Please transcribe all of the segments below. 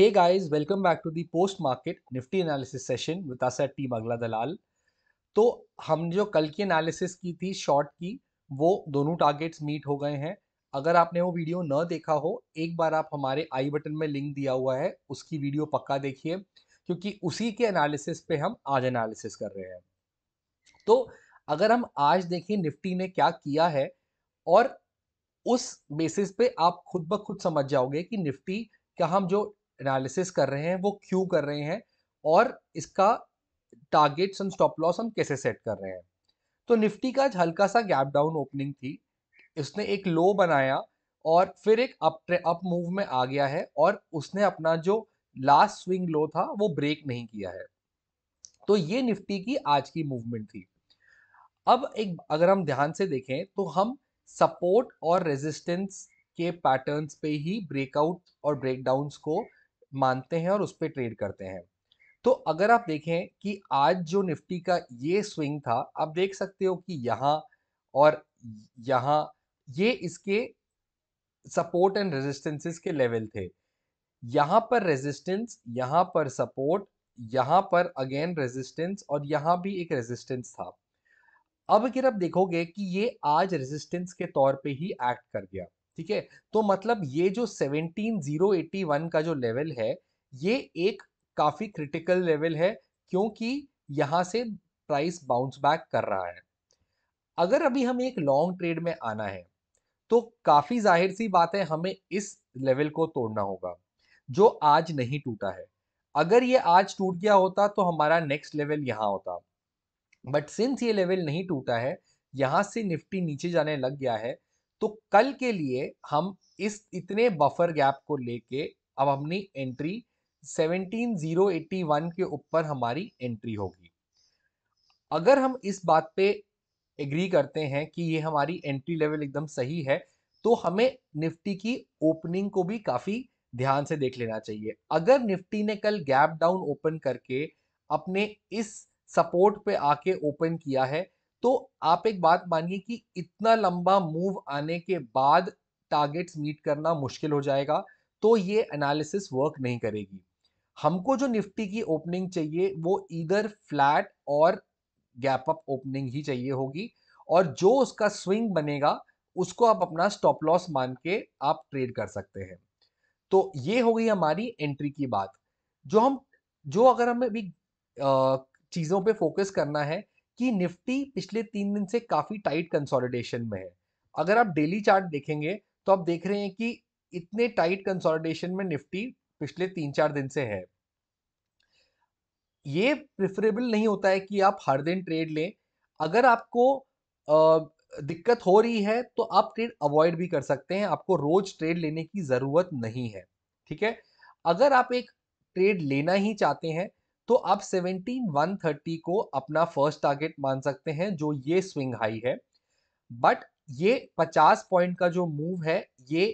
Hey guys, welcome back to the post market Nifty analysis session with us at Team Agla Dalal. तो हम जो कल की analysis की थी शॉर्ट की वो दोनों टारगेट्स मीट हो गए हैं अगर आपने वो वीडियो न देखा हो एक बार आप हमारे आई बटन में लिंक दिया हुआ है उसकी वीडियो पक्का देखिए क्योंकि उसी के एनालिसिस पे हम आज एनालिसिस कर रहे हैं तो अगर हम आज देखें निफ्टी ने क्या किया है और उस बेसिस पे आप खुद ब खुद समझ जाओगे कि निफ्टी का हम जो एनालिसिस कर रहे हैं वो क्यों कर रहे हैं और इसका टारगेट्स एंड स्टॉप लॉस हम कैसे सेट कर रहे हैं तो निफ्टी का आज हल्का सा गैप डाउन ओपनिंग थी इसने एक लो बनाया और फिर एक अप अप मूव में आ गया है और उसने अपना जो लास्ट स्विंग लो था वो ब्रेक नहीं किया है तो ये निफ्टी की आज की मूवमेंट थी अब एक अगर हम ध्यान से देखें तो हम सपोर्ट और रेजिस्टेंस के पैटर्न्स पे ही ब्रेकआउट और ब्रेकडाउन को मानते हैं और उस पर ट्रेड करते हैं तो अगर आप देखें कि आज जो निफ्टी का ये स्विंग था आप देख सकते हो कि यहाँ और यहाँ ये इसके सपोर्ट एंड रेजिस्टेंसेस के लेवल थे यहाँ पर रेजिस्टेंस यहाँ पर सपोर्ट यहाँ पर अगेन रेजिस्टेंस और यहाँ भी एक रेजिस्टेंस था अब अगर आप देखोगे कि ये आज रेजिस्टेंस के तौर पे ही एक्ट कर गया ठीक है तो मतलब ये जो 17081 का जो लेवल है ये एक काफ़ी क्रिटिकल लेवल है क्योंकि यहां से प्राइस बाउंस बैक कर रहा है अगर अभी हमें एक लॉन्ग ट्रेड में आना है तो काफ़ी जाहिर सी बात है हमें इस लेवल को तोड़ना होगा जो आज नहीं टूटा है अगर ये आज टूट गया होता तो हमारा नेक्स्ट लेवल यहाँ होता बट सिंस ये लेवल नहीं टूटा है यहां से निफ्टी नीचे जाने लग गया है तो कल के लिए हम इस इतने बफर गैप को लेके अब हमने एंट्री 17081 के ऊपर हमारी एंट्री होगी अगर हम इस बात पे एग्री करते हैं कि ये हमारी एंट्री लेवल एकदम सही है तो हमें निफ्टी की ओपनिंग को भी काफ़ी ध्यान से देख लेना चाहिए अगर निफ्टी ने कल गैप डाउन ओपन करके अपने इस सपोर्ट पे आके ओपन किया है तो आप एक बात मानिए कि इतना लंबा मूव आने के बाद टारगेट्स मीट करना मुश्किल हो जाएगा तो ये एनालिसिस वर्क नहीं करेगी हमको जो निफ्टी की ओपनिंग चाहिए वो इधर फ्लैट और गैप अप ओपनिंग ही चाहिए होगी और जो उसका स्विंग बनेगा उसको आप अपना स्टॉप लॉस मान के आप ट्रेड कर सकते हैं तो ये हो गई हमारी एंट्री की बात जो हम जो अगर हमें भी चीज़ों पे फोकस करना है कि निफ्टी पिछले तीन दिन से काफ़ी टाइट कंसोलिडेशन में है अगर आप डेली चार्ट देखेंगे तो आप देख रहे हैं कि इतने टाइट कंसोलिडेशन में निफ्टी पिछले तीन चार दिन से है ये प्रिफरेबल नहीं होता है कि आप हर दिन ट्रेड लें अगर आपको दिक्कत हो रही है तो आप ट्रेड अवॉइड भी कर सकते हैं आपको रोज ट्रेड लेने की ज़रूरत नहीं है ठीक है अगर आप एक ट्रेड लेना ही चाहते हैं तो आप 17130 को अपना फर्स्ट टारगेट मान सकते हैं जो ये स्विंग हाई है बट ये 50 पॉइंट का जो मूव है ये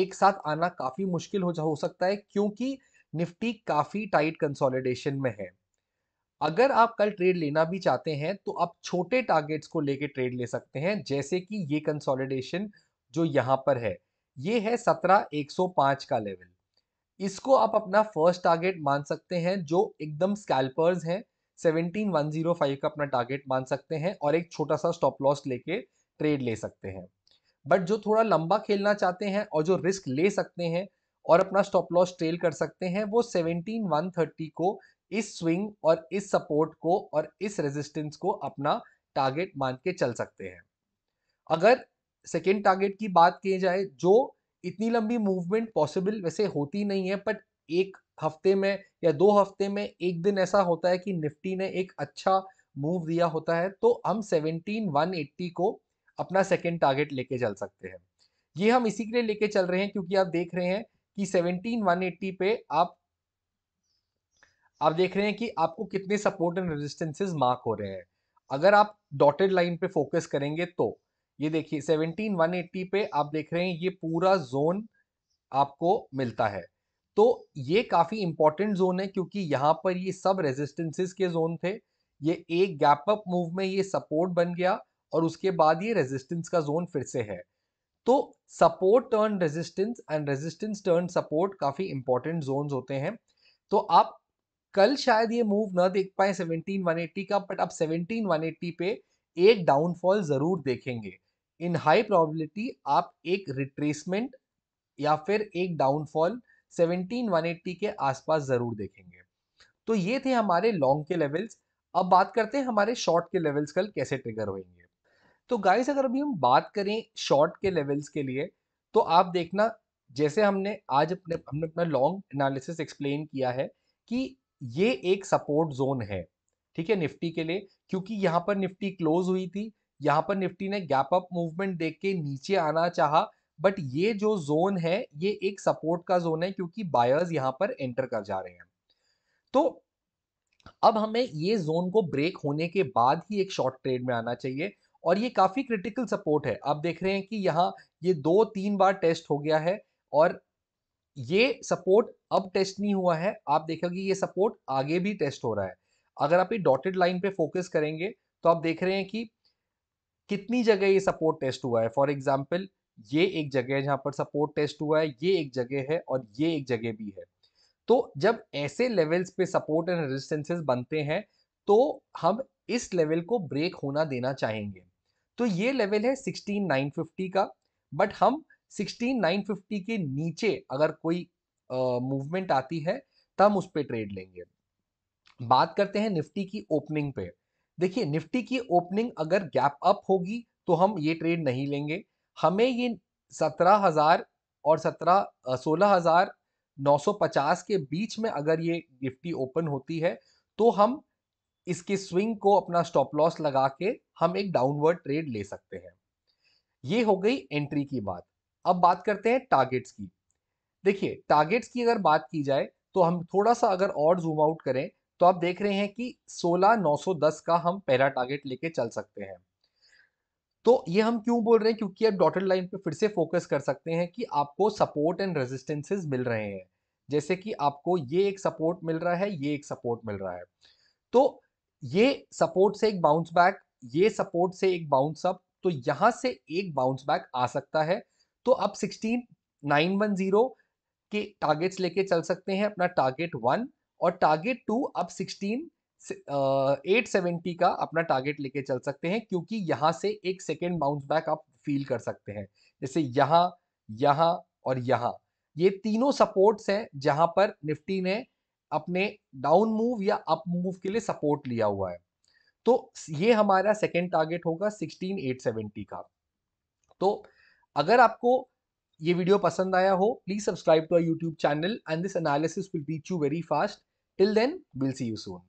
एक साथ आना काफी मुश्किल हो हो सकता है क्योंकि निफ्टी काफी टाइट कंसोलिडेशन में है अगर आप कल ट्रेड लेना भी चाहते हैं तो आप छोटे टारगेट्स को लेके ट्रेड ले सकते हैं जैसे कि ये कंसोलिडेशन जो यहां पर है ये है सत्रह एक सौ पांच का लेवल इसको आप अपना फर्स्ट टारगेट मान सकते हैं जो एकदम स्कैल्पर्स हैं 17105 का अपना टारगेट मान सकते हैं और एक छोटा सा स्टॉप लॉस लेके ट्रेड ले सकते हैं बट जो थोड़ा लंबा खेलना चाहते हैं और जो रिस्क ले सकते हैं और अपना स्टॉप लॉस ट्रेल कर सकते हैं वो 17130 को इस स्विंग और इस सपोर्ट को और इस रेजिस्टेंस को अपना टारगेट मान के चल सकते हैं अगर सेकेंड टारगेट की बात की जाए जो इतनी लंबी मूवमेंट पॉसिबल वैसे होती नहीं है बट एक हफ्ते में या दो हफ्ते में एक दिन ऐसा होता है कि निफ्टी ने एक अच्छा मूव दिया होता है तो हम 17180 को अपना सेकेंड टारगेट लेके चल सकते हैं ये हम इसी के लिए लेके चल रहे हैं क्योंकि आप देख रहे हैं कि 17180 पे आप आप देख रहे हैं कि आपको कितने सपोर्ट एंड रेजिस्टेंसेज मार्क हो रहे हैं अगर आप डॉटेड लाइन पे फोकस करेंगे तो ये देखिए सेवनटीन वन एट्टी पे आप देख रहे हैं ये पूरा जोन आपको मिलता है तो ये काफ़ी इंपॉर्टेंट जोन है क्योंकि यहाँ पर ये सब रेजिस्टेंसेस के जोन थे ये एक गैप अप मूव में ये सपोर्ट बन गया और उसके बाद ये रेजिस्टेंस का जोन फिर से है तो support turn resistance and resistance turn support काफ़ी इंपॉर्टेंट जोन होते हैं तो आप कल शायद ये मूव ना देख पाए 17180 का बट आप 17180 पे एक डाउनफॉल ज़रूर देखेंगे इन हाई प्रोबेबिलिटी आप एक रिट्रेसमेंट या फिर एक डाउनफॉल 17180 के आसपास ज़रूर देखेंगे तो ये थे हमारे लॉन्ग के लेवल्स अब बात करते हैं हमारे शॉर्ट के लेवल्स कल कैसे ट्रिगर होंगे तो गाइस अगर अभी हम बात करें शॉर्ट के लेवल्स के लिए तो आप देखना जैसे हमने आज अपने हमने अपना लॉन्ग एनालिसिस एक्सप्लेन किया है कि ये एक सपोर्ट जोन है ठीक है निफ्टी के लिए क्योंकि यहाँ पर निफ्टी क्लोज हुई थी यहाँ पर निफ्टी ने गैप अप मूवमेंट देख के नीचे आना चाहा बट ये जो जोन है ये एक सपोर्ट का जोन है क्योंकि बायर्स यहाँ पर एंटर कर जा रहे हैं तो अब हमें ये जोन को ब्रेक होने के बाद ही एक शॉर्ट ट्रेड में आना चाहिए और ये काफ़ी क्रिटिकल सपोर्ट है आप देख रहे हैं कि यहाँ ये दो तीन बार टेस्ट हो गया है और ये सपोर्ट अब टेस्ट नहीं हुआ है आप देखोगे ये सपोर्ट आगे भी टेस्ट हो रहा है अगर आप ये डॉटेड लाइन पे फोकस करेंगे तो आप देख रहे हैं कि कितनी जगह ये सपोर्ट टेस्ट हुआ है फॉर एग्जाम्पल ये एक जगह है जहाँ पर सपोर्ट टेस्ट हुआ है ये एक जगह है और ये एक जगह भी है तो जब ऐसे लेवल्स पे सपोर्ट एंड रेजिस्टेंसेस बनते हैं तो हम इस लेवल को ब्रेक होना देना चाहेंगे तो ये लेवल है 16950 का बट हम 16950 के नीचे अगर कोई मूवमेंट आती है तब हम उस पर ट्रेड लेंगे बात करते हैं निफ्टी की ओपनिंग पे देखिए निफ्टी की ओपनिंग अगर गैप अप होगी तो हम ये ट्रेड नहीं लेंगे हमें ये सत्रह हजार और सत्रह सोलह हजार नौ सौ पचास के बीच में अगर ये निफ्टी ओपन होती है तो हम इसके स्विंग को अपना स्टॉप लॉस लगा के हम एक डाउनवर्ड ट्रेड ले सकते हैं ये हो गई एंट्री की बात अब बात करते हैं टारगेट्स की देखिए टारगेट्स की अगर बात की जाए तो हम थोड़ा सा अगर और जूम आउट करें तो आप देख रहे हैं कि 16910 का हम पहला टारगेट लेके चल सकते हैं तो ये हम क्यों बोल रहे हैं क्योंकि आप डॉटेड लाइन पे फिर से फोकस कर सकते हैं कि आपको सपोर्ट एंड रेजिस्टेंसेस मिल रहे हैं जैसे कि आपको ये एक सपोर्ट मिल रहा है ये एक सपोर्ट मिल रहा है तो ये सपोर्ट से एक बाउंस बैक ये सपोर्ट से एक बाउंस अप तो यहां से एक बाउंस बैक आ सकता है तो आप सिक्सटीन नाइन वन जीरो के टारगेट्स लेके चल सकते हैं अपना टारगेट वन और टारगेट टू आप सिक्सटीन एट सेवेंटी का अपना टारगेट लेके चल सकते हैं क्योंकि यहां से एक सेकेंड बाउंस बैक आप फील कर सकते हैं जैसे यहां यहां और यहां ये तीनों सपोर्ट्स हैं जहां पर निफ्टी ने अपने डाउन मूव या अप मूव के लिए सपोर्ट लिया हुआ है तो ये हमारा सेकेंड टारगेट होगा सिक्सटीन एट सेवेंटी का तो अगर आपको ये वीडियो पसंद आया हो please subscribe to our YouTube channel and this analysis will reach you very fast Till then, we'll see you soon.